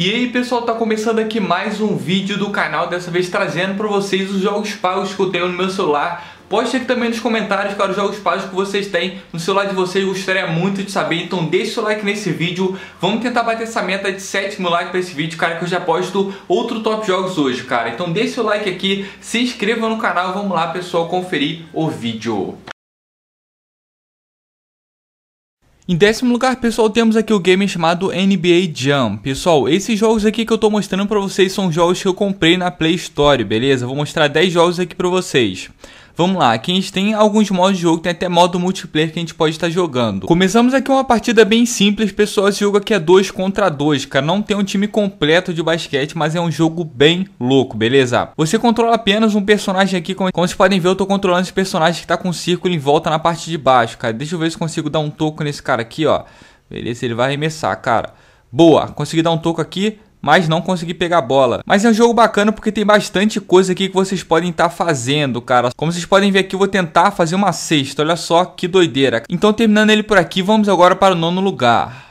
E aí pessoal, tá começando aqui mais um vídeo do canal, dessa vez trazendo para vocês os jogos pagos que eu tenho no meu celular Poste aqui também nos comentários, cara, os jogos pagos que vocês têm no celular de vocês, gostaria muito de saber, então deixa o like nesse vídeo, vamos tentar bater essa meta de 7 mil likes pra esse vídeo, cara, que eu já posto outro top jogos hoje, cara. Então deixa o like aqui, se inscreva no canal, vamos lá, pessoal, conferir o vídeo. Em décimo lugar, pessoal, temos aqui o game chamado NBA Jam. Pessoal, esses jogos aqui que eu tô mostrando pra vocês são jogos que eu comprei na Play Store, beleza? Vou mostrar 10 jogos aqui pra vocês. Vamos lá, aqui a gente tem alguns modos de jogo, tem até modo multiplayer que a gente pode estar jogando. Começamos aqui uma partida bem simples, pessoal, esse jogo aqui é 2 contra 2, cara, não tem um time completo de basquete, mas é um jogo bem louco, beleza? Você controla apenas um personagem aqui, como, como vocês podem ver, eu tô controlando esse personagem que tá com um círculo em volta na parte de baixo, cara. Deixa eu ver se consigo dar um toco nesse cara aqui, ó. Beleza, ele vai arremessar, cara. Boa, consegui dar um toco aqui mas não consegui pegar a bola. Mas é um jogo bacana porque tem bastante coisa aqui que vocês podem estar tá fazendo, cara. Como vocês podem ver aqui, eu vou tentar fazer uma sexta, olha só que doideira. Então terminando ele por aqui, vamos agora para o nono lugar.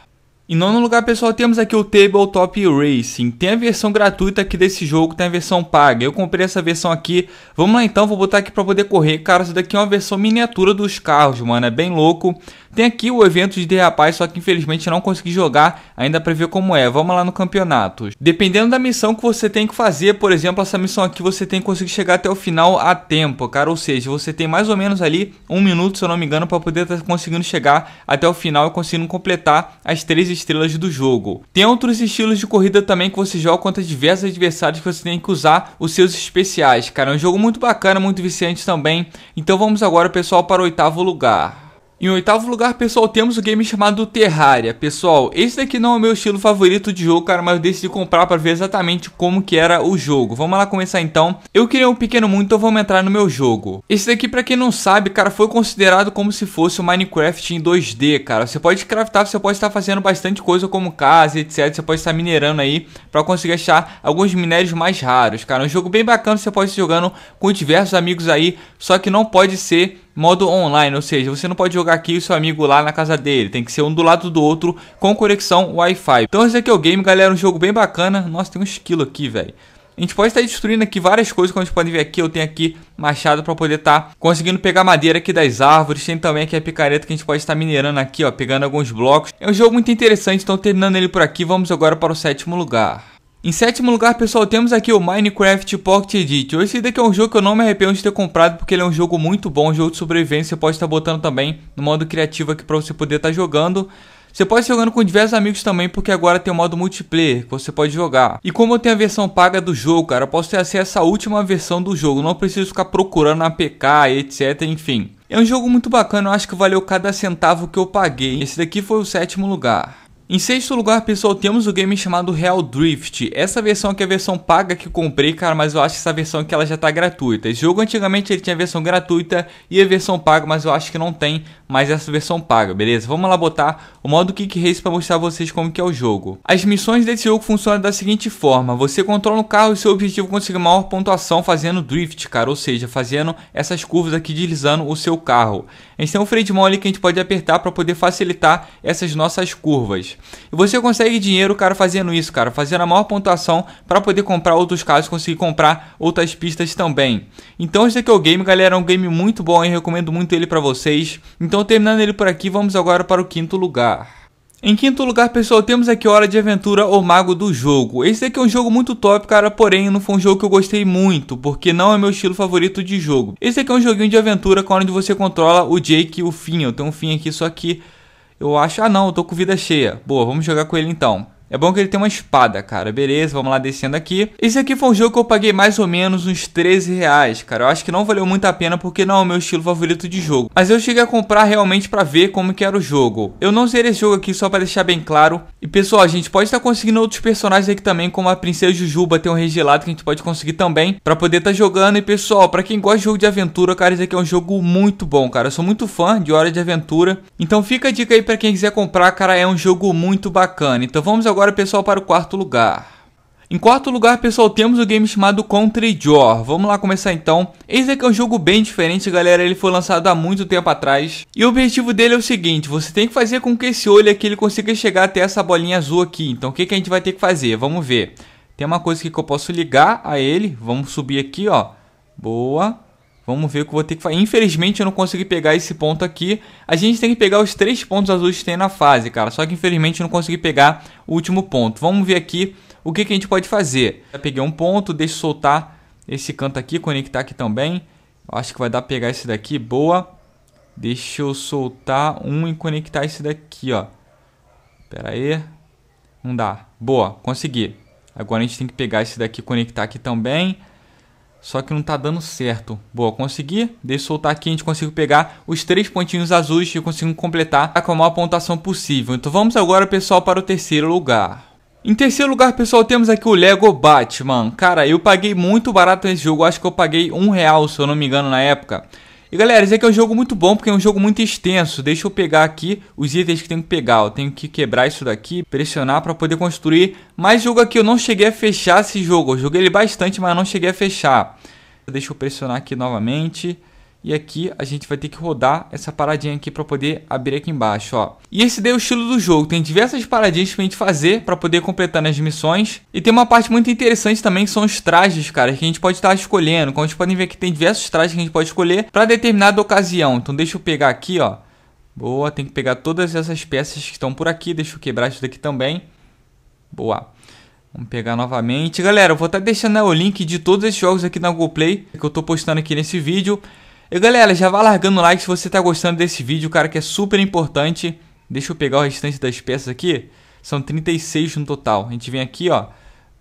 Em nono lugar, pessoal, temos aqui o Tabletop Racing. Tem a versão gratuita aqui desse jogo, tem a versão paga. Eu comprei essa versão aqui. Vamos lá então, vou botar aqui para poder correr. Cara, isso daqui é uma versão miniatura dos carros, mano. É bem louco. Tem aqui o evento de rapaz só que infelizmente não consegui jogar ainda para ver como é. Vamos lá no campeonato. Dependendo da missão que você tem que fazer, por exemplo, essa missão aqui você tem que conseguir chegar até o final a tempo, cara. Ou seja, você tem mais ou menos ali um minuto, se eu não me engano, para poder estar tá conseguindo chegar até o final e conseguindo completar as três estrelas do jogo. Tem outros estilos de corrida também que você joga contra diversos adversários que você tem que usar os seus especiais. Cara, é um jogo muito bacana, muito viciante também. Então vamos agora, pessoal, para o oitavo lugar. Em oitavo lugar, pessoal, temos o game chamado Terraria. Pessoal, esse daqui não é o meu estilo favorito de jogo, cara, mas eu decidi comprar para ver exatamente como que era o jogo. Vamos lá começar então. Eu queria um pequeno mundo, então vamos entrar no meu jogo. Esse daqui, para quem não sabe, cara, foi considerado como se fosse o Minecraft em 2D, cara. Você pode craftar, você pode estar fazendo bastante coisa como casa, etc. Você pode estar minerando aí para conseguir achar alguns minérios mais raros, cara. É um jogo bem bacana, você pode estar jogando com diversos amigos aí, só que não pode ser modo online, ou seja, você não pode jogar aqui e seu amigo lá na casa dele, tem que ser um do lado do outro com conexão Wi-Fi. Então esse aqui é o game, galera, um jogo bem bacana. Nossa, tem um esquilo aqui, velho. A gente pode estar destruindo aqui várias coisas, como vocês podem ver aqui, eu tenho aqui machado para poder estar tá conseguindo pegar madeira aqui das árvores, tem também aqui a picareta que a gente pode estar minerando aqui, ó, pegando alguns blocos. É um jogo muito interessante, então terminando ele por aqui, vamos agora para o sétimo lugar. Em sétimo lugar, pessoal, temos aqui o Minecraft Pocket Edition. Esse daqui é um jogo que eu não me arrependo de ter comprado, porque ele é um jogo muito bom, um jogo de sobrevivência. Você pode estar botando também no modo criativo aqui para você poder estar jogando. Você pode estar jogando com diversos amigos também, porque agora tem o modo multiplayer que você pode jogar. E como eu tenho a versão paga do jogo, cara, eu posso ter acesso à última versão do jogo. Não preciso ficar procurando APK, PK, etc, enfim. É um jogo muito bacana, eu acho que valeu cada centavo que eu paguei. Esse daqui foi o sétimo lugar. Em sexto lugar, pessoal, temos o game chamado Real Drift. Essa versão aqui é a versão paga que comprei, cara, mas eu acho que essa versão aqui ela já tá gratuita. Esse jogo antigamente ele tinha a versão gratuita e a versão paga, mas eu acho que não tem mais essa versão paga, beleza? Vamos lá botar o modo Kick Race para mostrar a vocês como que é o jogo. As missões desse jogo funcionam da seguinte forma. Você controla o carro e seu objetivo é conseguir maior pontuação fazendo drift, cara, ou seja, fazendo essas curvas aqui deslizando o seu carro. A gente tem um freio de mão ali que a gente pode apertar para poder facilitar essas nossas curvas. E você consegue dinheiro, cara, fazendo isso, cara, fazendo a maior pontuação para poder comprar outros casos, conseguir comprar outras pistas também. Então esse aqui é o game, galera, é um game muito bom, eu recomendo muito ele para vocês. Então terminando ele por aqui, vamos agora para o quinto lugar. Em quinto lugar, pessoal, temos aqui Hora de Aventura, o Mago do Jogo. Esse aqui é um jogo muito top, cara, porém não foi um jogo que eu gostei muito, porque não é meu estilo favorito de jogo. Esse aqui é um joguinho de aventura onde você controla o Jake e o Finn. Eu tenho um Finn aqui, só que eu acho, ah não, eu tô com vida cheia. Boa, vamos jogar com ele então. É bom que ele tem uma espada, cara. Beleza, vamos lá descendo aqui. Esse aqui foi um jogo que eu paguei mais ou menos uns 13 reais, cara. Eu acho que não valeu muito a pena porque não é o meu estilo favorito de jogo. Mas eu cheguei a comprar realmente pra ver como que era o jogo. Eu não zerei esse jogo aqui só pra deixar bem claro. E pessoal, a gente pode estar tá conseguindo outros personagens aqui também, como a Princesa Jujuba, tem um regelado que a gente pode conseguir também pra poder estar tá jogando. E pessoal, pra quem gosta de jogo de aventura, cara, esse aqui é um jogo muito bom, cara. Eu sou muito fã de Hora de Aventura. Então fica a dica aí pra quem quiser comprar, cara, é um jogo muito bacana. Então vamos agora agora, pessoal, para o quarto lugar. Em quarto lugar, pessoal, temos o game chamado Country Jor. Vamos lá começar então. Esse aqui é um jogo bem diferente, galera. Ele foi lançado há muito tempo atrás. E o objetivo dele é o seguinte, você tem que fazer com que esse olho aqui ele consiga chegar até essa bolinha azul aqui. Então, o que, que a gente vai ter que fazer? Vamos ver. Tem uma coisa aqui que eu posso ligar a ele. Vamos subir aqui, ó. Boa. Vamos ver o que eu vou ter que fazer. Infelizmente eu não consegui pegar esse ponto aqui. A gente tem que pegar os três pontos azuis que tem na fase, cara. Só que infelizmente eu não consegui pegar o último ponto. Vamos ver aqui o que, que a gente pode fazer. Já peguei um ponto, deixa eu soltar esse canto aqui, conectar aqui também. Acho que vai dar pra pegar esse daqui, boa. Deixa eu soltar um e conectar esse daqui, ó. Pera aí. Não dá. Boa, consegui. Agora a gente tem que pegar esse daqui e conectar aqui também. Só que não tá dando certo. Boa, consegui. Deixa eu soltar aqui, a gente consiga pegar os três pontinhos azuis e consigo completar com a maior pontuação possível. Então vamos agora, pessoal, para o terceiro lugar. Em terceiro lugar, pessoal, temos aqui o Lego Batman. Cara, eu paguei muito barato esse jogo. Acho que eu paguei um real, se eu não me engano, na época. E galera, esse aqui é um jogo muito bom porque é um jogo muito extenso. Deixa eu pegar aqui os itens que tenho que pegar. Eu tenho que quebrar isso daqui, pressionar para poder construir. Mas jogo aqui eu não cheguei a fechar esse jogo. Eu joguei ele bastante, mas não cheguei a fechar. Deixa eu pressionar aqui novamente. E aqui a gente vai ter que rodar essa paradinha aqui para poder abrir aqui embaixo, ó. E esse daí é o estilo do jogo. Tem diversas paradinhas pra gente fazer para poder completar nas missões. E tem uma parte muito interessante também que são os trajes, cara, que a gente pode estar tá escolhendo. Como vocês podem ver que tem diversos trajes que a gente pode escolher para determinada ocasião. Então deixa eu pegar aqui, ó. Boa, tem que pegar todas essas peças que estão por aqui. Deixa eu quebrar isso daqui também. Boa. Vamos pegar novamente. Galera, eu vou estar tá deixando o link de todos esses jogos aqui na Google Play que eu estou postando aqui nesse vídeo. E galera, já vai largando o like se você tá gostando desse vídeo, cara, que é super importante. Deixa eu pegar o restante das peças aqui. São 36 no total. A gente vem aqui, ó.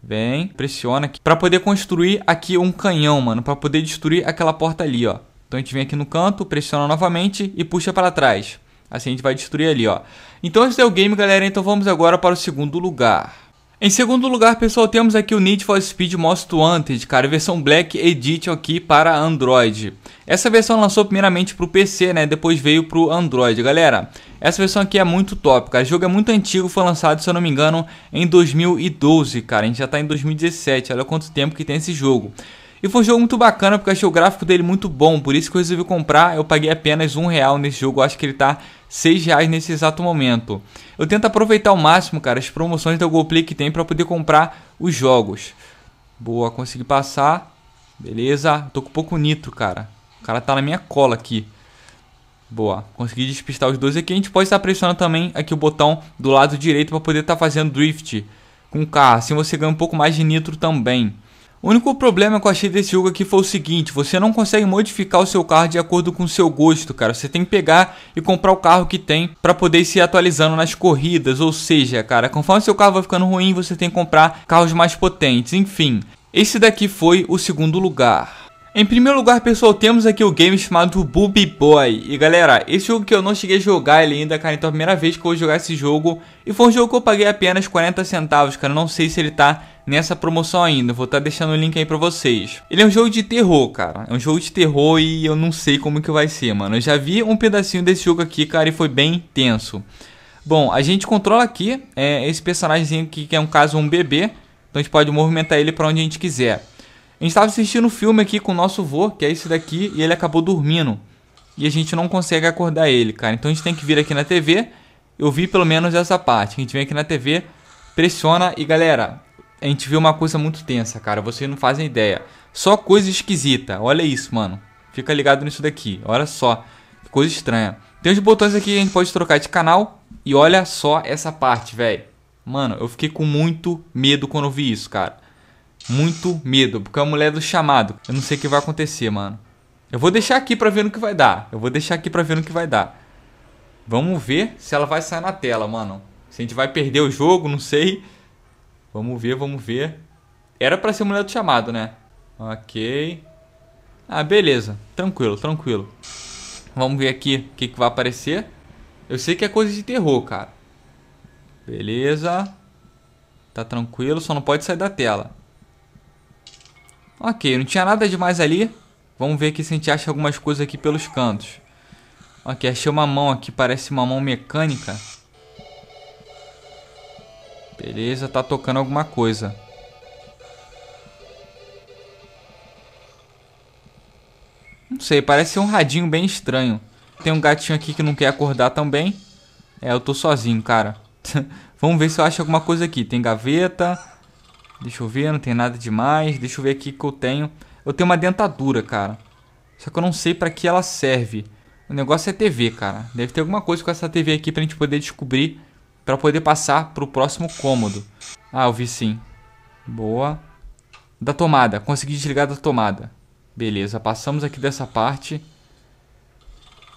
Vem, pressiona aqui. Pra poder construir aqui um canhão, mano. Pra poder destruir aquela porta ali, ó. Então a gente vem aqui no canto, pressiona novamente e puxa para trás. Assim a gente vai destruir ali, ó. Então esse é o game, galera. Então vamos agora para o segundo lugar. Em segundo lugar, pessoal, temos aqui o Need for Speed Most Wanted, cara, versão Black Edition aqui para Android. Essa versão lançou primeiramente para o PC, né, depois veio para o Android, galera. Essa versão aqui é muito top, cara, o jogo é muito antigo, foi lançado, se eu não me engano, em 2012, cara, a gente já está em 2017, olha quanto tempo que tem esse jogo. E foi um jogo muito bacana porque eu achei o gráfico dele muito bom, por isso que eu resolvi comprar. Eu paguei apenas um real nesse jogo, eu acho que ele tá seis reais nesse exato momento. Eu tento aproveitar ao máximo, cara, as promoções da GoPlay que tem para poder comprar os jogos. Boa, consegui passar. Beleza, tô com pouco nitro, cara. O cara tá na minha cola aqui. Boa, consegui despistar os dois aqui. A gente pode estar pressionando também aqui o botão do lado direito para poder estar tá fazendo drift com o carro. Assim você ganha um pouco mais de nitro também. O único problema que eu achei desse jogo aqui foi o seguinte, você não consegue modificar o seu carro de acordo com o seu gosto, cara. Você tem que pegar e comprar o carro que tem para poder se atualizando nas corridas, ou seja, cara, conforme seu carro vai ficando ruim, você tem que comprar carros mais potentes, enfim. Esse daqui foi o segundo lugar. Em primeiro lugar, pessoal, temos aqui o game chamado Booby Boy. E galera, esse jogo que eu não cheguei a jogar ele ainda, cara, então é a primeira vez que eu vou jogar esse jogo. E foi um jogo que eu paguei apenas 40 centavos, cara, não sei se ele tá nessa promoção ainda, vou estar tá deixando o link aí pra vocês. Ele é um jogo de terror, cara, é um jogo de terror e eu não sei como que vai ser, mano. Eu já vi um pedacinho desse jogo aqui, cara, e foi bem tenso. Bom, a gente controla aqui é, esse personagem aqui, que é um caso um bebê, então a gente pode movimentar ele pra onde a gente quiser. A gente tava assistindo um filme aqui com o nosso vô, que é esse daqui, e ele acabou dormindo. E a gente não consegue acordar ele, cara. Então a gente tem que vir aqui na TV. Eu vi pelo menos essa parte. A gente vem aqui na TV, pressiona e galera, a gente viu uma coisa muito tensa, cara. Vocês não fazem ideia. Só coisa esquisita. Olha isso, mano. Fica ligado nisso daqui. Olha só. Coisa estranha. Tem os botões aqui que a gente pode trocar de canal. E olha só essa parte, velho. Mano, eu fiquei com muito medo quando eu vi isso, cara. Muito medo, porque é a mulher do chamado. Eu não sei o que vai acontecer, mano. Eu vou deixar aqui pra ver no que vai dar. Eu vou deixar aqui pra ver no que vai dar. Vamos ver se ela vai sair na tela, mano. Se a gente vai perder o jogo, não sei. Vamos ver, vamos ver. Era pra ser mulher do chamado, né? Ok. Ah, beleza. Tranquilo, tranquilo. Vamos ver aqui o que, que vai aparecer. Eu sei que é coisa de terror, cara. Beleza. Tá tranquilo, só não pode sair da tela. Ok, não tinha nada demais ali. Vamos ver aqui se a gente acha algumas coisas aqui pelos cantos. Ok, achei uma mão aqui, parece uma mão mecânica. Beleza, tá tocando alguma coisa. Não sei, parece um radinho bem estranho. Tem um gatinho aqui que não quer acordar também. É, eu tô sozinho, cara. Vamos ver se eu acho alguma coisa aqui. Tem gaveta, Deixa eu ver, não tem nada demais. Deixa eu ver aqui que eu tenho. Eu tenho uma dentadura, cara. Só que eu não sei pra que ela serve. O negócio é TV, cara. Deve ter alguma coisa com essa TV aqui pra gente poder descobrir. Pra poder passar pro próximo cômodo. Ah, eu vi sim. Boa. Da tomada. Consegui desligar da tomada. Beleza, passamos aqui dessa parte.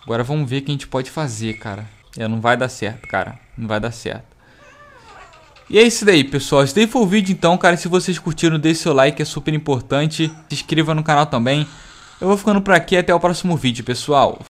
Agora vamos ver o que a gente pode fazer, cara. É, não vai dar certo, cara. Não vai dar certo. E é isso daí, pessoal. Esse daí foi o vídeo, então, cara. Se vocês curtiram, deixe seu like, é super importante. Se inscreva no canal também. Eu vou ficando por aqui até o próximo vídeo, pessoal.